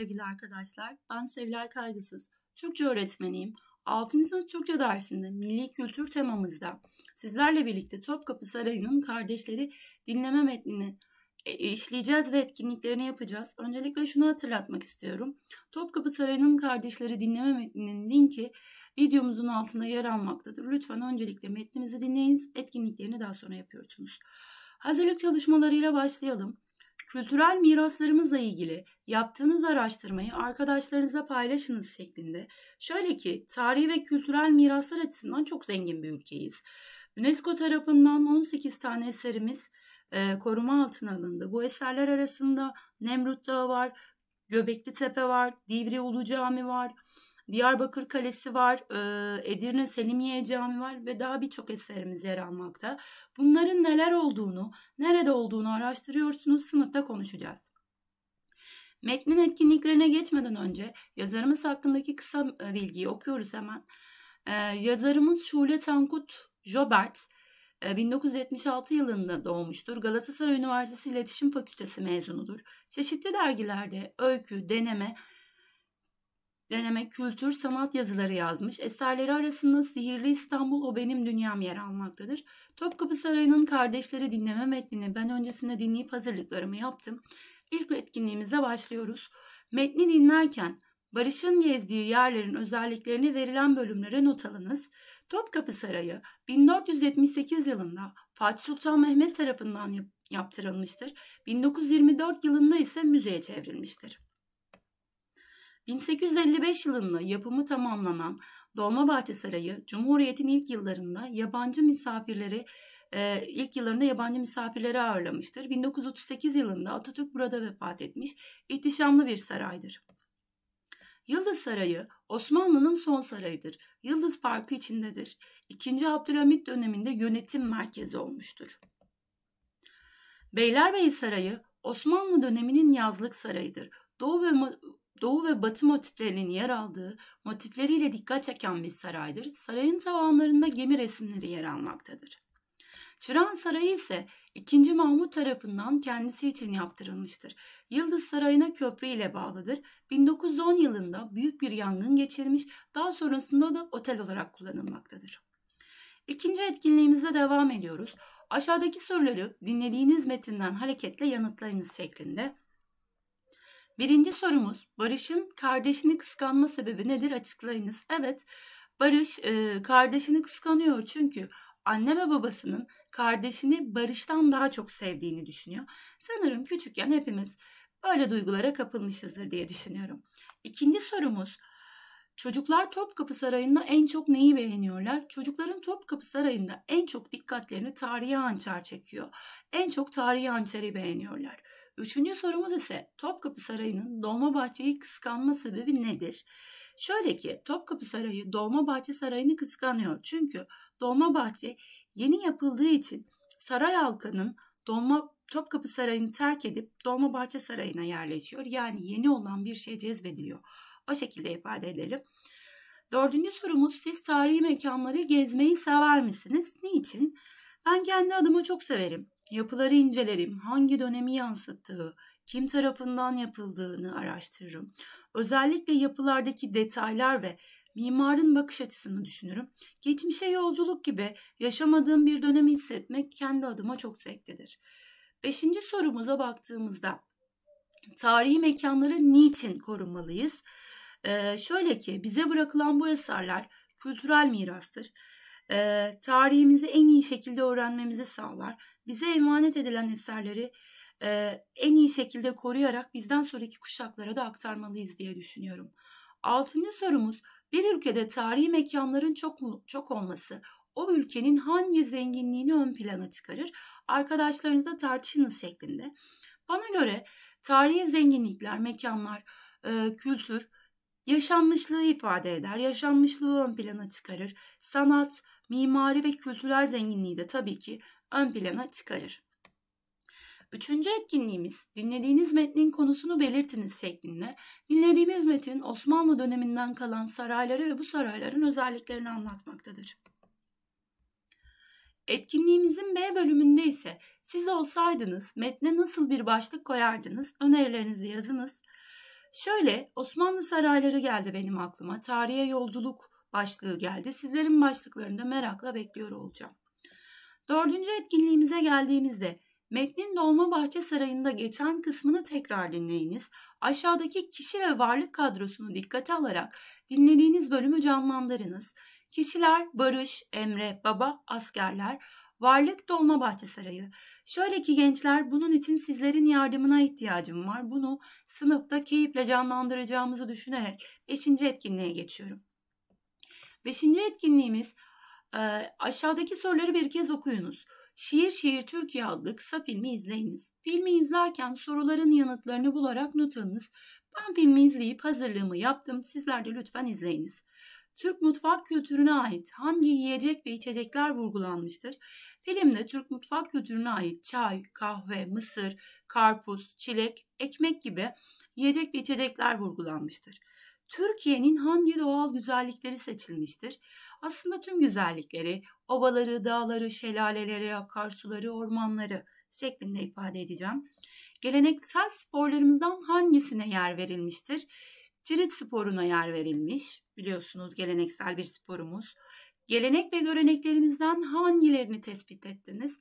Sevgili arkadaşlar, ben Sevilay Kaygısız, Türkçe öğretmeniyim. 6. sınıf Türkçe dersinde milli kültür temamızda sizlerle birlikte Topkapı Sarayı'nın kardeşleri dinleme metnini e, işleyeceğiz ve etkinliklerini yapacağız. Öncelikle şunu hatırlatmak istiyorum. Topkapı Sarayı'nın kardeşleri dinleme metninin linki videomuzun altında yer almaktadır. Lütfen öncelikle metnimizi dinleyin, etkinliklerini daha sonra yapıyorsunuz. Hazırlık çalışmalarıyla başlayalım kültürel miraslarımızla ilgili yaptığınız araştırmayı arkadaşlarınızla paylaşınız şeklinde. Şöyle ki tarihi ve kültürel miraslar açısından çok zengin bir ülkeyiz. UNESCO tarafından 18 tane eserimiz e, koruma altına alındı. Bu eserler arasında Nemrut Dağı var, Göbekli Tepe var, Divri Ulu Cami var, Diyarbakır Kalesi var, e, Edirne Selimiye Camii var ve daha birçok eserimiz yer almakta. Bunların neler olduğunu, nerede olduğunu araştırıyorsunuz, sınıfta konuşacağız. Metnin etkinliklerine geçmeden önce yazarımız hakkındaki kısa e, bilgiyi okuyoruz hemen. E, yazarımız Şule Tankut Jobert, 1976 yılında doğmuştur. Galatasaray Üniversitesi İletişim Fakültesi mezunudur. Çeşitli dergilerde öykü, deneme deneme, kültür, sanat yazıları yazmış. Eserleri arasında Sihirli İstanbul O Benim Dünyam yer almaktadır. Topkapı Sarayı'nın Kardeşleri dinleme metnini ben öncesinde dinleyip hazırlıklarımı yaptım. İlk etkinliğimize başlıyoruz. Metni dinlerken Barış'ın gezdiği yerlerin özelliklerini verilen bölümlere not alınız. Topkapı Sarayı 1478 yılında Fatih Sultan Mehmet tarafından yaptırılmıştır. 1924 yılında ise müzeye çevrilmiştir. 1855 yılında yapımı tamamlanan Dolmabahçe Sarayı, Cumhuriyet'in ilk yıllarında yabancı misafirleri e, ilk yıllarında yabancı misafirleri ağırlamıştır. 1938 yılında Atatürk burada vefat etmiş, ihtişamlı bir saraydır. Yıldız Sarayı Osmanlı'nın son sarayıdır. Yıldız Parkı içindedir. 2. Abdülhamit döneminde yönetim merkezi olmuştur. Beylerbeyi Sarayı Osmanlı döneminin yazlık sarayıdır. Doğu ve doğu ve batı motiflerinin yer aldığı motifleriyle dikkat çeken bir saraydır. Sarayın tavanlarında gemi resimleri yer almaktadır. Çırağan Sarayı ise 2. Mahmut tarafından kendisi için yaptırılmıştır. Yıldız Sarayı'na köprü ile bağlıdır. 1910 yılında büyük bir yangın geçirmiş, daha sonrasında da otel olarak kullanılmaktadır. İkinci etkinliğimize devam ediyoruz. Aşağıdaki soruları dinlediğiniz metinden hareketle yanıtlayınız şeklinde. Birinci sorumuz Barış'ın kardeşini kıskanma sebebi nedir açıklayınız. Evet Barış e, kardeşini kıskanıyor çünkü anne ve babasının kardeşini Barış'tan daha çok sevdiğini düşünüyor. Sanırım küçükken hepimiz böyle duygulara kapılmışızdır diye düşünüyorum. İkinci sorumuz Çocuklar Topkapı Sarayı'nda en çok neyi beğeniyorlar? Çocukların Topkapı Sarayı'nda en çok dikkatlerini tarihi hançer çekiyor. En çok tarihi hançeri beğeniyorlar. Üçüncü sorumuz ise Topkapı Sarayı'nın Dolmabahçe'yi kıskanma sebebi nedir? Şöyle ki Topkapı Sarayı Dolmabahçe Sarayı'nı kıskanıyor. Çünkü Dolmabahçe yeni yapıldığı için saray halkının Dolma Topkapı Sarayı'nı terk edip Dolmabahçe Sarayı'na yerleşiyor. Yani yeni olan bir şey cezbediliyor. O şekilde ifade edelim. Dördüncü sorumuz siz tarihi mekanları gezmeyi sever misiniz? Niçin? Ben kendi adıma çok severim. Yapıları incelerim, hangi dönemi yansıttığı, kim tarafından yapıldığını araştırırım. Özellikle yapılardaki detaylar ve mimarın bakış açısını düşünürüm. Geçmişe yolculuk gibi yaşamadığım bir dönemi hissetmek kendi adıma çok zevklidir. Beşinci sorumuza baktığımızda tarihi mekanları niçin korumalıyız? Ee, şöyle ki bize bırakılan bu eserler kültürel mirastır. Ee, tarihimizi en iyi şekilde öğrenmemizi sağlar bize emanet edilen eserleri e, en iyi şekilde koruyarak bizden sonraki kuşaklara da aktarmalıyız diye düşünüyorum. Altıncı sorumuz bir ülkede tarihi mekanların çok çok olması o ülkenin hangi zenginliğini ön plana çıkarır? Arkadaşlarınızla tartışınız şeklinde. Bana göre tarihi zenginlikler, mekanlar, e, kültür yaşanmışlığı ifade eder. Yaşanmışlığı ön plana çıkarır. Sanat, mimari ve kültürel zenginliği de tabii ki ön plana çıkarır. Üçüncü etkinliğimiz dinlediğiniz metnin konusunu belirtiniz şeklinde dinlediğimiz metin Osmanlı döneminden kalan sarayları ve bu sarayların özelliklerini anlatmaktadır. Etkinliğimizin B bölümünde ise siz olsaydınız metne nasıl bir başlık koyardınız önerilerinizi yazınız. Şöyle Osmanlı sarayları geldi benim aklıma tarihe yolculuk başlığı geldi sizlerin başlıklarını da merakla bekliyor olacağım. Dördüncü etkinliğimize geldiğimizde metnin Dolma Bahçe Sarayı'nda geçen kısmını tekrar dinleyiniz. Aşağıdaki kişi ve varlık kadrosunu dikkate alarak dinlediğiniz bölümü canlandırınız. Kişiler Barış, Emre, Baba, askerler, Varlık Dolma Bahçe Sarayı. Şöyle ki gençler bunun için sizlerin yardımına ihtiyacım var. Bunu sınıfta keyifle canlandıracağımızı düşünerek 5. etkinliğe geçiyorum. 5. etkinliğimiz e, aşağıdaki soruları bir kez okuyunuz. Şiir Şiir Türkiye adlı kısa filmi izleyiniz. Filmi izlerken soruların yanıtlarını bularak not alınız. Ben filmi izleyip hazırlığımı yaptım. Sizler de lütfen izleyiniz. Türk mutfak kültürüne ait hangi yiyecek ve içecekler vurgulanmıştır? Filmde Türk mutfak kültürüne ait çay, kahve, mısır, karpuz, çilek, ekmek gibi yiyecek ve içecekler vurgulanmıştır. Türkiye'nin hangi doğal güzellikleri seçilmiştir? Aslında tüm güzellikleri, ovaları, dağları, şelaleleri, akarsuları, ormanları şeklinde ifade edeceğim. Geleneksel sporlarımızdan hangisine yer verilmiştir? Cirit sporuna yer verilmiş. Biliyorsunuz geleneksel bir sporumuz. Gelenek ve göreneklerimizden hangilerini tespit ettiniz?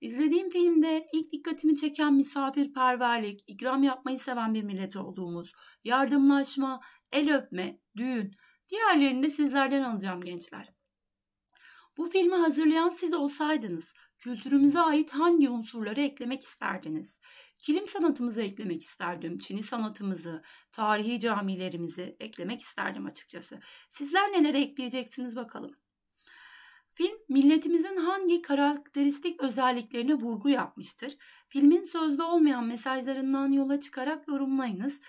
İzlediğim filmde ilk dikkatimi çeken misafirperverlik, ikram yapmayı seven bir millet olduğumuz, yardımlaşma, el öpme, düğün. Diğerlerini de sizlerden alacağım gençler. Bu filmi hazırlayan siz olsaydınız kültürümüze ait hangi unsurları eklemek isterdiniz? Kilim sanatımızı eklemek isterdim, Çin'i sanatımızı, tarihi camilerimizi eklemek isterdim açıkçası. Sizler neler ekleyeceksiniz bakalım. Film milletimizin hangi karakteristik özelliklerine vurgu yapmıştır? Filmin sözde olmayan mesajlarından yola çıkarak yorumlayınız.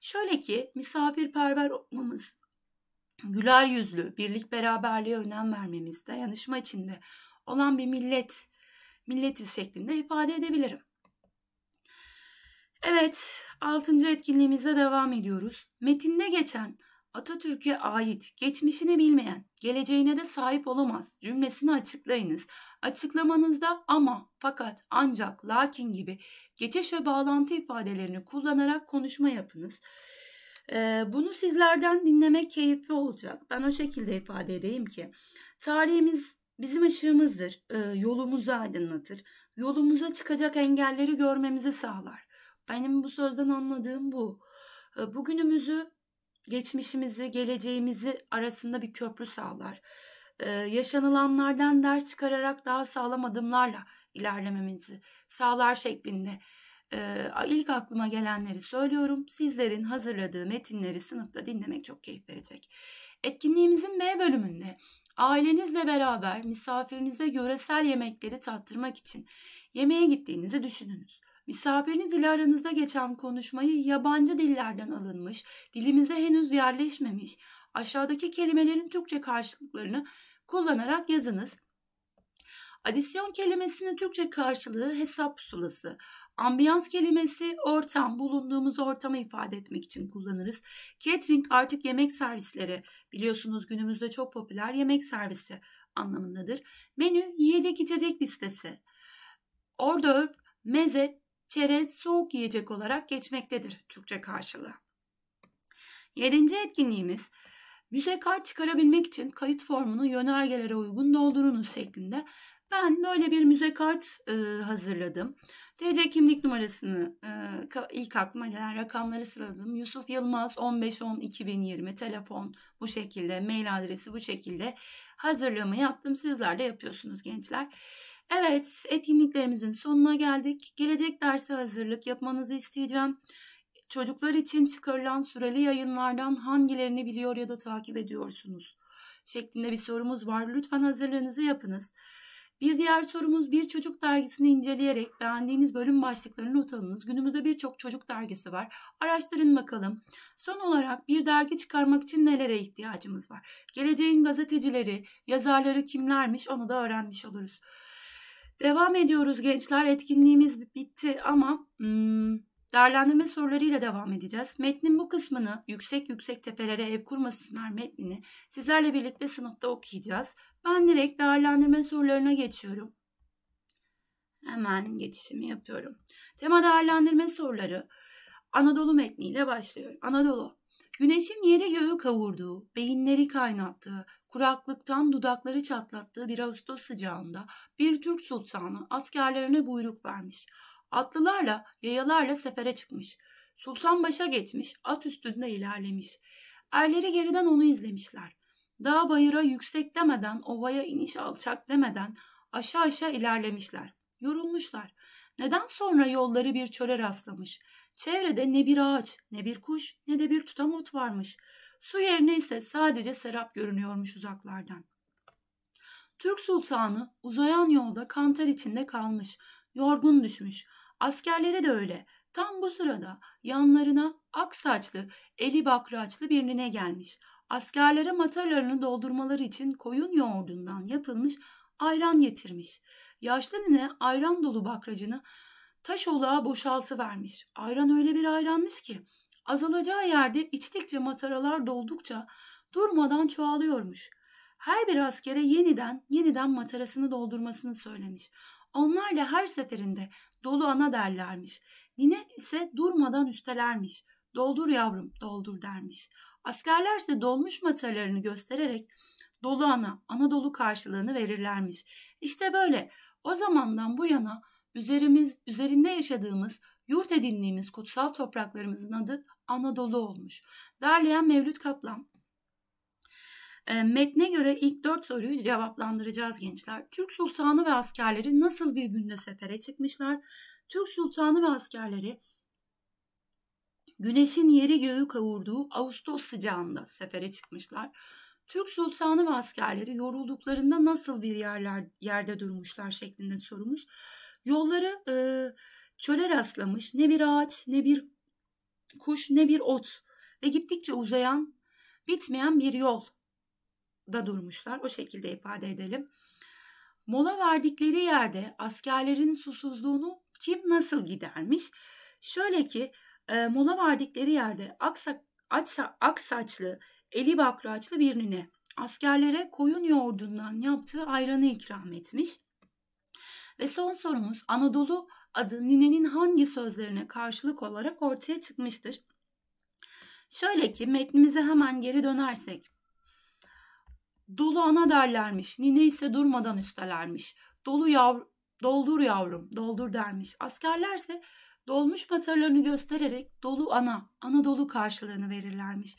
Şöyle ki misafirperver olmamız, güler yüzlü, birlik beraberliğe önem vermemiz, dayanışma içinde olan bir millet, milletiz şeklinde ifade edebilirim. Evet, altıncı etkinliğimize devam ediyoruz. Metinde geçen Atatürk'e ait geçmişini bilmeyen, geleceğine de sahip olamaz cümlesini açıklayınız. Açıklamanızda ama, fakat, ancak, lakin gibi geçiş ve bağlantı ifadelerini kullanarak konuşma yapınız. Ee, bunu sizlerden dinlemek keyifli olacak. Ben o şekilde ifade edeyim ki tarihimiz bizim ışığımızdır, ee, yolumuzu aydınlatır, yolumuza çıkacak engelleri görmemizi sağlar. Benim bu sözden anladığım bu. E, bugünümüzü geçmişimizi, geleceğimizi arasında bir köprü sağlar. Ee, yaşanılanlardan ders çıkararak daha sağlam adımlarla ilerlememizi sağlar şeklinde. Ee, ilk aklıma gelenleri söylüyorum. Sizlerin hazırladığı metinleri sınıfta dinlemek çok keyif verecek. Etkinliğimizin B bölümünde ailenizle beraber misafirinize yöresel yemekleri tattırmak için yemeğe gittiğinizi düşününüz. Misafiriniz ile aranızda geçen konuşmayı yabancı dillerden alınmış, dilimize henüz yerleşmemiş. Aşağıdaki kelimelerin Türkçe karşılıklarını kullanarak yazınız. Adisyon kelimesinin Türkçe karşılığı hesap pusulası. Ambiyans kelimesi ortam, bulunduğumuz ortamı ifade etmek için kullanırız. Catering artık yemek servisleri. Biliyorsunuz günümüzde çok popüler yemek servisi anlamındadır. Menü yiyecek içecek listesi. Ordöv, meze, çerez soğuk yiyecek olarak geçmektedir Türkçe karşılığı. Yedinci etkinliğimiz müze kart çıkarabilmek için kayıt formunu yönergelere uygun doldurunuz şeklinde ben böyle bir müze kart e, hazırladım. TC kimlik numarasını e, ilk aklıma gelen rakamları sıraladım. Yusuf Yılmaz 15 2020 telefon bu şekilde, mail adresi bu şekilde hazırlığımı yaptım. Sizler de yapıyorsunuz gençler. Evet, etkinliklerimizin sonuna geldik. Gelecek derse hazırlık yapmanızı isteyeceğim. Çocuklar için çıkarılan süreli yayınlardan hangilerini biliyor ya da takip ediyorsunuz? Şeklinde bir sorumuz var. Lütfen hazırlığınızı yapınız. Bir diğer sorumuz bir çocuk dergisini inceleyerek beğendiğiniz bölüm başlıklarını not alınız. Günümüzde birçok çocuk dergisi var. Araştırın bakalım. Son olarak bir dergi çıkarmak için nelere ihtiyacımız var? Geleceğin gazetecileri, yazarları kimlermiş onu da öğrenmiş oluruz. Devam ediyoruz gençler. Etkinliğimiz bitti ama hmm, Değerlendirme sorularıyla devam edeceğiz. Metnin bu kısmını yüksek yüksek tepelere ev kurmasınlar metnini sizlerle birlikte sınıfta okuyacağız. Ben direkt değerlendirme sorularına geçiyorum. Hemen geçişimi yapıyorum. Tema değerlendirme soruları Anadolu metniyle başlıyor. Anadolu Güneşin yeri göğü kavurduğu, beyinleri kaynattığı, kuraklıktan dudakları çatlattığı bir Ağustos sıcağında bir Türk sultanı askerlerine buyruk vermiş. Atlılarla, yayalarla sefere çıkmış. Sultan başa geçmiş, at üstünde ilerlemiş. Erleri geriden onu izlemişler. Dağ bayıra yüksek demeden, ovaya iniş alçak demeden aşağı aşağı ilerlemişler. Yorulmuşlar. Neden sonra yolları bir çöle rastlamış. Çevrede ne bir ağaç, ne bir kuş, ne de bir tutam ot varmış.'' Su yerine ise sadece serap görünüyormuş uzaklardan. Türk sultanı uzayan yolda kantar içinde kalmış, yorgun düşmüş. Askerleri de öyle. Tam bu sırada yanlarına ak saçlı, eli bakraçlı birine gelmiş. Askerlere matarlarını doldurmaları için koyun yoğurdundan yapılmış ayran getirmiş. Yaşlı nine ayran dolu bakracını taş olağa boşaltı vermiş. Ayran öyle bir ayranmış ki Azalacağı yerde içtikçe mataralar doldukça durmadan çoğalıyormuş. Her bir askere yeniden yeniden matarasını doldurmasını söylemiş. Onlar da her seferinde dolu ana derlermiş. Nine ise durmadan üstelermiş. Doldur yavrum doldur dermiş. Askerler ise dolmuş mataralarını göstererek dolu ana, Anadolu karşılığını verirlermiş. İşte böyle o zamandan bu yana üzerimiz, üzerinde yaşadığımız, yurt edindiğimiz kutsal topraklarımızın adı Anadolu olmuş. Derleyen Mevlüt Kaplan. Ee, metne göre ilk dört soruyu cevaplandıracağız gençler. Türk sultanı ve askerleri nasıl bir günde sefere çıkmışlar? Türk sultanı ve askerleri güneşin yeri göğü kavurduğu Ağustos sıcağında sefere çıkmışlar. Türk sultanı ve askerleri yorulduklarında nasıl bir yerler yerde durmuşlar şeklinde sorumuz. Yolları e, çöle rastlamış ne bir ağaç ne bir kuş ne bir ot ve gittikçe uzayan bitmeyen bir yol da durmuşlar. O şekilde ifade edelim. Mola verdikleri yerde askerlerin susuzluğunu kim nasıl gidermiş? Şöyle ki e, mola verdikleri yerde aksa, açsa, ak eli bakraçlı birine askerlere koyun yoğurdundan yaptığı ayranı ikram etmiş. Ve son sorumuz Anadolu adı ninenin hangi sözlerine karşılık olarak ortaya çıkmıştır? Şöyle ki metnimize hemen geri dönersek. Dolu ana derlermiş, nine ise durmadan üstelermiş. Dolu yav, doldur yavrum, doldur dermiş. Askerlerse dolmuş matalarını göstererek dolu ana, Anadolu karşılığını verirlermiş.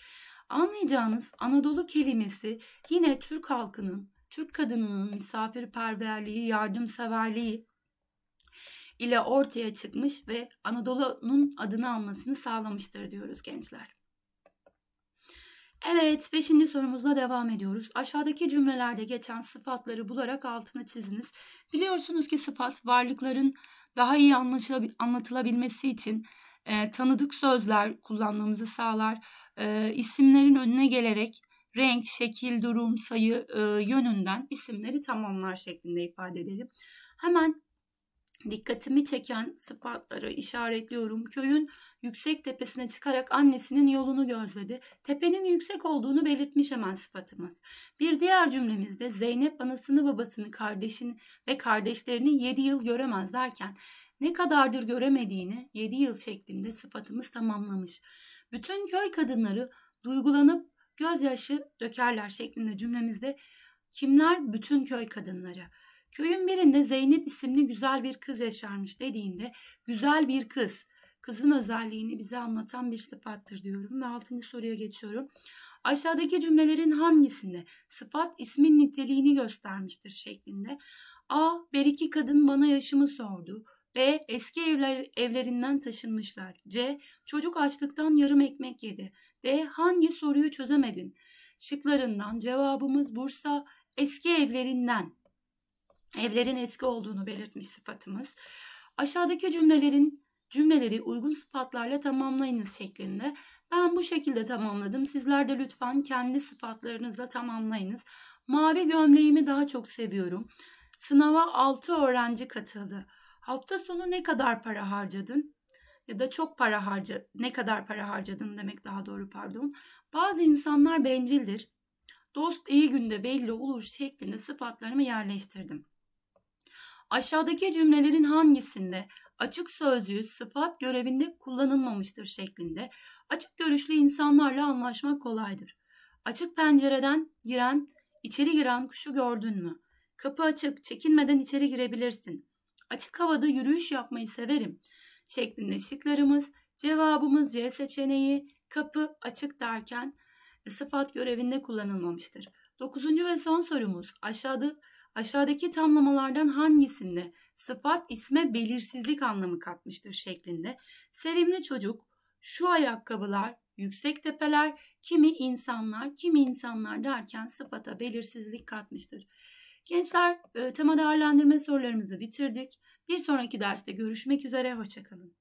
Anlayacağınız Anadolu kelimesi yine Türk halkının Türk kadınının misafirperverliği, yardımseverliği ile ortaya çıkmış ve Anadolu'nun adını almasını sağlamıştır diyoruz gençler. Evet, ve şimdi sorumuzla devam ediyoruz. Aşağıdaki cümlelerde geçen sıfatları bularak altına çiziniz. Biliyorsunuz ki sıfat varlıkların daha iyi anlatılabilmesi için e, tanıdık sözler kullanmamızı sağlar. E, isimlerin önüne gelerek renk, şekil, durum, sayı e, yönünden isimleri tamamlar şeklinde ifade edelim. Hemen dikkatimi çeken sıfatları işaretliyorum. Köyün yüksek tepesine çıkarak annesinin yolunu gözledi. Tepenin yüksek olduğunu belirtmiş hemen sıfatımız. Bir diğer cümlemizde Zeynep anasını babasını kardeşini ve kardeşlerini 7 yıl göremez derken ne kadardır göremediğini 7 yıl şeklinde sıfatımız tamamlamış. Bütün köy kadınları duygulanıp gözyaşı dökerler şeklinde cümlemizde kimler bütün köy kadınları. Köyün birinde Zeynep isimli güzel bir kız yaşarmış dediğinde güzel bir kız kızın özelliğini bize anlatan bir sıfattır diyorum ve 6. soruya geçiyorum. Aşağıdaki cümlelerin hangisinde sıfat ismin niteliğini göstermiştir şeklinde? A. Bir iki kadın bana yaşımı sordu. B. Eski evler, evlerinden taşınmışlar. C. Çocuk açlıktan yarım ekmek yedi. D. Hangi soruyu çözemedin? Şıklarından cevabımız Bursa eski evlerinden. Evlerin eski olduğunu belirtmiş sıfatımız. Aşağıdaki cümlelerin cümleleri uygun sıfatlarla tamamlayınız şeklinde. Ben bu şekilde tamamladım. Sizler de lütfen kendi sıfatlarınızla tamamlayınız. Mavi gömleğimi daha çok seviyorum. Sınava 6 öğrenci katıldı. Hafta sonu ne kadar para harcadın? Ya da çok para harca ne kadar para harcadın demek daha doğru pardon. Bazı insanlar bencildir. Dost iyi günde belli olur şeklinde sıfatlarımı yerleştirdim. Aşağıdaki cümlelerin hangisinde açık sözcüğü sıfat görevinde kullanılmamıştır şeklinde açık görüşlü insanlarla anlaşmak kolaydır. Açık pencereden giren, içeri giren kuşu gördün mü? Kapı açık, çekinmeden içeri girebilirsin. Açık havada yürüyüş yapmayı severim şeklinde şıklarımız. Cevabımız C seçeneği kapı açık derken e, sıfat görevinde kullanılmamıştır. Dokuzuncu ve son sorumuz aşağıda aşağıdaki tamlamalardan hangisinde sıfat isme belirsizlik anlamı katmıştır şeklinde. Sevimli çocuk, şu ayakkabılar, yüksek tepeler, kimi insanlar, kimi insanlar derken sıfata belirsizlik katmıştır. Gençler e, tema değerlendirme sorularımızı bitirdik. Bir sonraki derste görüşmek üzere. Hoşçakalın.